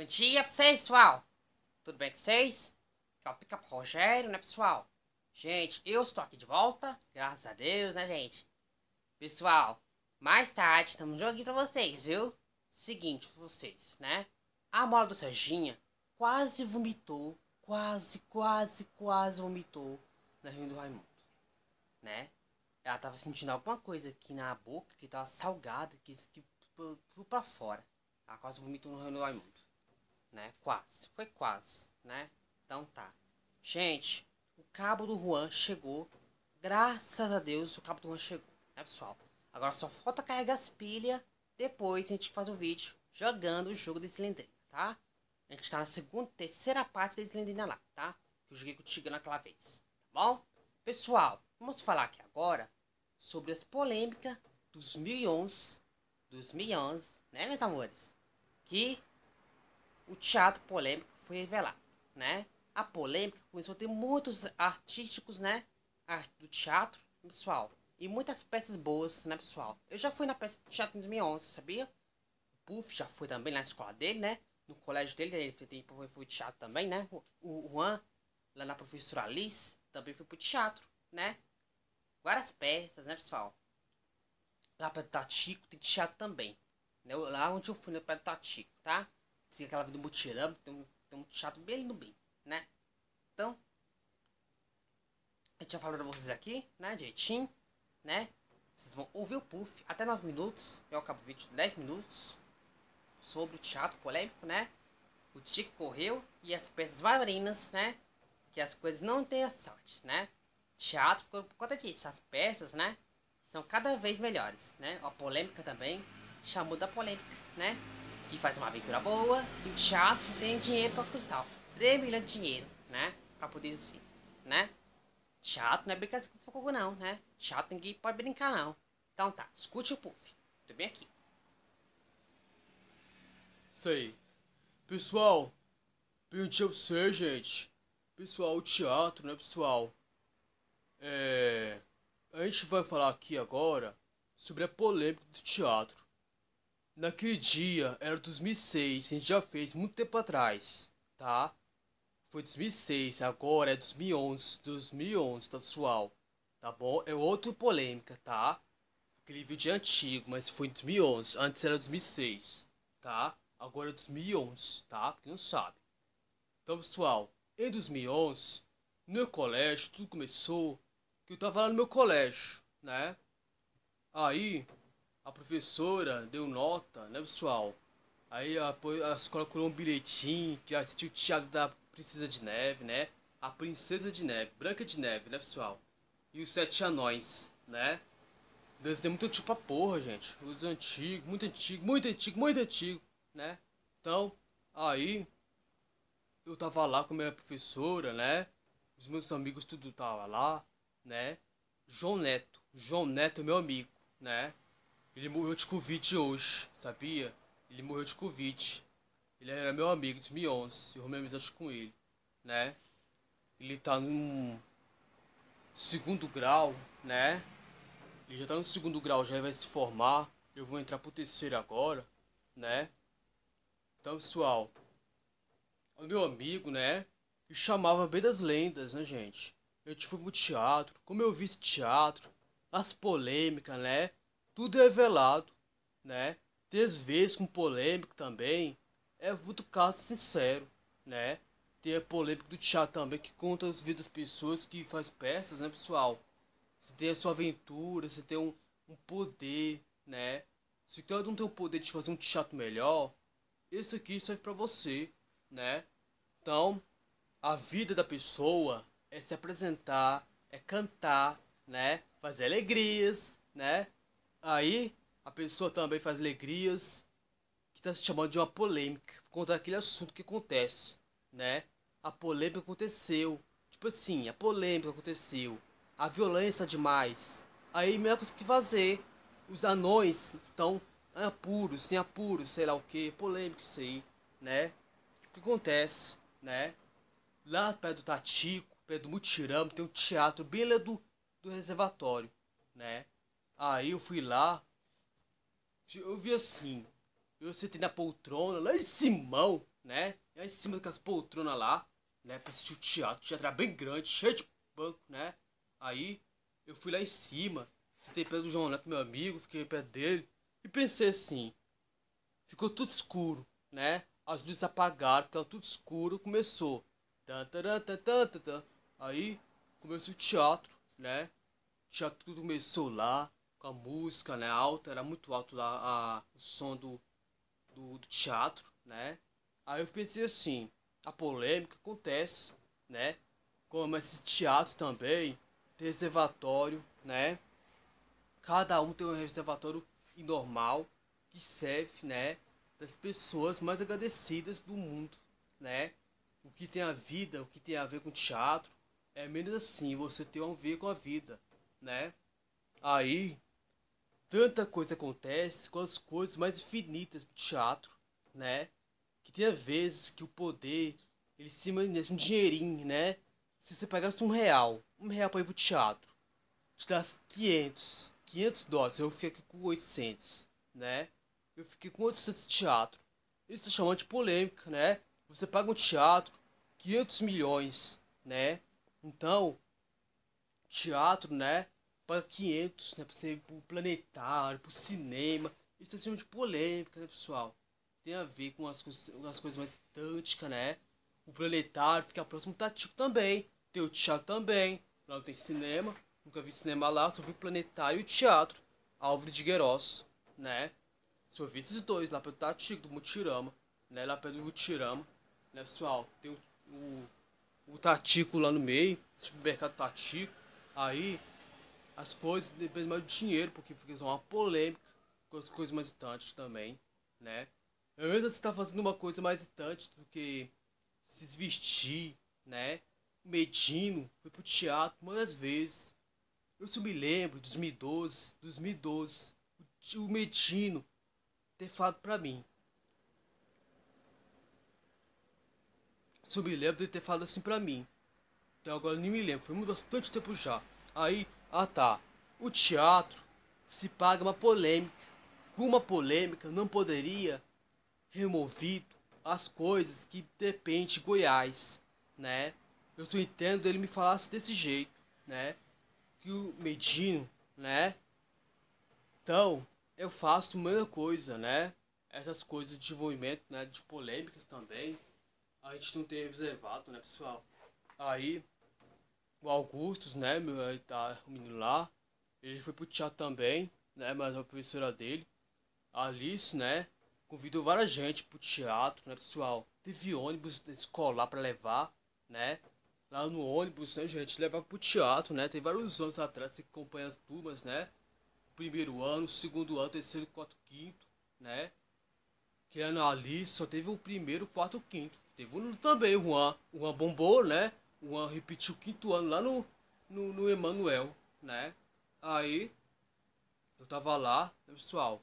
Bom dia pra vocês, pessoal. Tudo bem com vocês? Aqui é o Pica Rogério, né, pessoal? Gente, eu estou aqui de volta, graças a Deus, né, gente? Pessoal, mais tarde estamos jogando pra vocês, viu? Seguinte pra vocês, né? A moda do Serginha quase vomitou, quase, quase, quase vomitou na reunião do Raimundo, né? Ela tava sentindo alguma coisa aqui na boca que tava salgada, que, que, que pra fora. Ela quase vomitou no Rio do Raimundo né? Quase, foi quase, né? Então tá. Gente, o cabo do Juan chegou. Graças a Deus o cabo do Juan chegou, né, pessoal? Agora só falta carregar as pilhas. Depois a gente faz o vídeo jogando o jogo da Slendrina, tá? A gente tá na segunda, terceira parte da Slendrina lá, tá? Que eu joguei com o Tigre naquela vez, tá bom? Pessoal, vamos falar aqui agora sobre as polêmicas dos 2011, e 2011, né, meus amores? Que o teatro polêmico foi revelar, né? A polêmica começou a ter muitos artísticos, né? Do teatro, pessoal. E muitas peças boas, né, pessoal? Eu já fui na peça de teatro em 2011, sabia? O Buff já foi também na escola dele, né? No colégio dele, ele foi, foi teatro também, né? O Juan, lá na professora Alice, também foi pro teatro, né? Várias peças, né, pessoal? Lá perto do Tatico tem teatro também. Né? Lá onde eu fui, no né, perto do Tatico, tá? Assim, aquela vida do mutirão, tem um, tem um chato bem lindo no bem, né? Então, eu tinha falado pra vocês aqui, né, direitinho, né? Vocês vão ouvir o puff até 9 minutos, eu acabo o vídeo 10 minutos, sobre o teatro polêmico, né? O dia que correu e as peças valorinas, né? Que as coisas não têm a sorte, né? Teatro ficou por conta disso, as peças, né? São cada vez melhores, né? A polêmica também chamou da polêmica, né? que faz uma aventura boa e o teatro tem dinheiro para custar. 3 milhões de dinheiro, né? Pra poder existir, né? Teatro não é brincadeira com fogo não, né? Teatro ninguém pode brincar não. Então tá, escute o Puff. Tô bem aqui. Isso aí. Pessoal, perguntei a você, gente. Pessoal, o teatro, né, pessoal? É... A gente vai falar aqui agora sobre a polêmica do teatro. Naquele dia, era 2006, a gente já fez muito tempo atrás, tá? Foi 2006, agora é 2011, 2011, tá, pessoal? Tá bom? É outra polêmica, tá? Aquele vídeo é antigo, mas foi em 2011, antes era 2006, tá? Agora é 2011, tá? quem não sabe. Então, pessoal, em 2011, no meu colégio, tudo começou que eu tava lá no meu colégio, né? Aí, a professora deu nota, né, pessoal? Aí a, a escola curou um bilhetinho que assistiu o teatro da Princesa de Neve, né? A Princesa de Neve, Branca de Neve, né, pessoal? E os Sete Anões, né? Desenho é muito antigo pra porra, gente. Os antigos, muito antigo, muito antigo, muito antigo, né? Então, aí eu tava lá com a minha professora, né? Os meus amigos tudo tava lá, né? João Neto, João Neto é meu amigo, né? Ele morreu de Covid hoje, sabia? Ele morreu de Covid. Ele era meu amigo de 2011. Eu arrumei amizade com ele, né? Ele tá num segundo grau, né? Ele já tá no segundo grau, já vai se formar. Eu vou entrar pro terceiro agora, né? Então, pessoal, o meu amigo, né? que chamava bem das lendas, né, gente? Eu te fui pro teatro, como eu vi esse teatro, as polêmicas, né? tudo é revelado, né? Às vezes com polêmico também, é muito caso sincero, né? Tem a polêmica do teatro também, que conta as vidas das pessoas que faz peças, né, pessoal? Você tem a sua aventura, você tem um, um poder, né? Se cada não tem o poder de fazer um teatro melhor, esse aqui serve para você, né? Então, a vida da pessoa é se apresentar, é cantar, né? Fazer alegrias, né? Aí, a pessoa também faz alegrias que está se chamando de uma polêmica contra aquele assunto que acontece, né? A polêmica aconteceu. Tipo assim, a polêmica aconteceu. A violência tá demais. Aí, melhor coisa que fazer. Os anões estão apuros, sem apuros, sei lá o que. Polêmica isso aí, né? O que acontece, né? Lá perto do Tatico, perto do Mutirama, tem um teatro bem lá do, do reservatório, né? Aí eu fui lá. Eu vi assim. Eu sentei na poltrona, lá em cima, né? Lá em cima daquelas poltronas lá, né? Pra assistir o teatro. O teatro era bem grande, cheio de banco, né? Aí eu fui lá em cima. Sentei perto do João Neto, meu amigo. Fiquei perto dele. E pensei assim. Ficou tudo escuro, né? As luzes apagaram, ficou tudo escuro. Começou. Aí começou o teatro, né? O teatro tudo começou lá com a música, né? Alta, era muito alto a, o som do, do, do teatro, né? Aí eu pensei assim, a polêmica acontece, né? Como esses teatros também, tem reservatório, né? Cada um tem um reservatório normal que serve, né? Das pessoas mais agradecidas do mundo, né? O que tem a vida, o que tem a ver com teatro, é menos assim, você tem a ver com a vida, né? Aí tanta coisa acontece, com as coisas mais infinitas do teatro, né? Que tem vezes que o poder, ele se manifesta um dinheirinho, né? Se você pagasse um real, um real para ir pro teatro, te das 500, 500 dólares, eu fiquei aqui com 800, né? Eu fiquei com 800 teatro. Isso tá chamando de polêmica, né? Você paga um teatro 500 milhões, né? Então, teatro, né? para 500, né? Para ser pro planetário, pro cinema. Isso tá é sendo de polêmica, né, pessoal? Tem a ver com as, coisas, as coisas mais tânticas, né? O planetário fica próximo do tático também. Tem o teatro também. Lá não tem cinema. Nunca vi cinema lá, só vi planetário e teatro. Álvaro de Gueros, né? Só vi esses dois lá pelo tático do Mutirama, né? Lá pelo Mutirama, né, pessoal? Tem o, o, o lá no meio, supermercado tático Aí as coisas, depende mais do dinheiro, porque fica uma polêmica com as coisas mais irritantes também, né? Eu mesmo você tá fazendo uma coisa mais irritante do que se vestir, né? Medino foi pro teatro muitas vezes. Eu me lembro, de 2012, 2012, o, o Medino ter falado pra mim. Se eu me lembro de ter falado assim pra mim. Então agora eu nem me lembro, foi muito bastante tempo já. Aí ah tá, o teatro se paga uma polêmica. Com uma polêmica não poderia removido as coisas que depende de Goiás, né? Eu só entendo ele me falasse desse jeito, né? Que o Medino, né? Então, eu faço a mesma coisa, né? Essas coisas de envolvimento, né? De polêmicas também. A gente não tem reservado, né, pessoal? Aí, o Augustus, né, meu, tá, o menino lá. Ele foi pro teatro também, né, mas é a professora dele, a Alice, né, convidou várias gente pro teatro, né, pessoal. Teve ônibus escolar para levar, né, lá no ônibus, né, gente, levava pro teatro, né, tem vários anos atrás que acompanha as turmas, né, primeiro ano, segundo ano, terceiro, quarto, quinto, né, que ano ali só teve o primeiro, quarto, quinto. Teve um também, o Juan, o Juan bombou, né, o Juan repetiu o quinto ano lá no, no, no Emanuel, né? Aí eu tava lá, né, pessoal.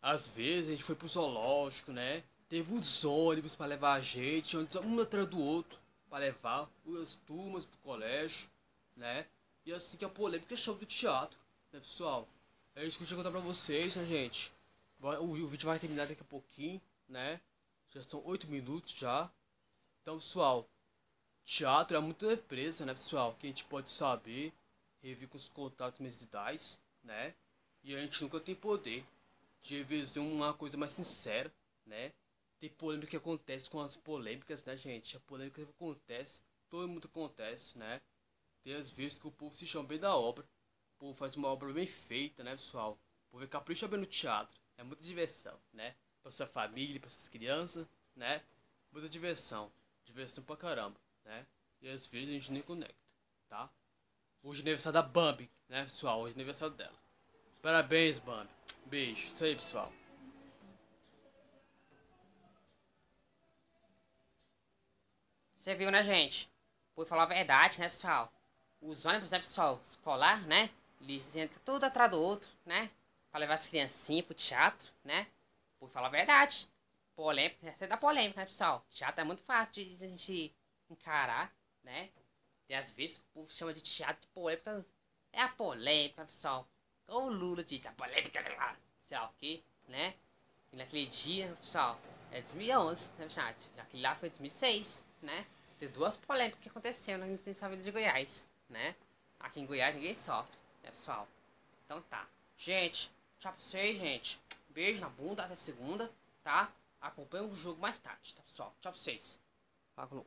Às vezes a gente foi pro zoológico, né? Teve uns ônibus para levar a gente, um atrás do outro, para levar as turmas pro colégio, né? E assim que a polêmica chegou do teatro, né, pessoal? É isso que eu tinha contar pra vocês, né, gente? O, o vídeo vai terminar daqui a pouquinho, né? Já são oito minutos já. Então, pessoal, Teatro é muito empresa, né, pessoal? Que a gente pode saber, rever com os contatos mesitais, né? E a gente nunca tem poder de rever uma coisa mais sincera, né? Tem polêmica que acontece com as polêmicas, né, gente? A polêmica que acontece, todo mundo acontece, né? Tem as vezes que o povo se chama bem da obra. O povo faz uma obra bem feita, né, pessoal? O povo é capricha bem no teatro. É muita diversão, né? Pra sua família, pra suas crianças, né? Muita diversão. Diversão pra caramba né? E às vezes a gente nem conecta, tá? Hoje é aniversário da Bambi, né, pessoal? Hoje é aniversário dela. Parabéns, Bambi. Beijo. Isso aí, pessoal. Você viu, né, gente? Por falar a verdade, né, pessoal? Os ônibus, né, pessoal? Escolar, né? Eles entram tudo atrás do outro, né? Pra levar as criancinhas pro teatro, né? Por falar a verdade. Polêmica, essa é da polêmica, né, pessoal? Teatro é muito fácil de, de a gente encarar, né? Tem às vezes o povo chama de teatro de polêmica. É a polêmica, pessoal. Como o Lula diz, a polêmica, sei lá o que, né? E naquele dia, pessoal, é 2011, né, chat? Naquele lá foi 2006, né? Tem duas polêmicas que aconteceram nessa vida de Goiás, né? Aqui em Goiás ninguém sofre, né, pessoal? Então tá. Gente, tchau pra vocês, gente. Beijo na bunda até segunda, tá? Acompanha o jogo mais tarde, tá, pessoal? Tchau pra vocês. Falou.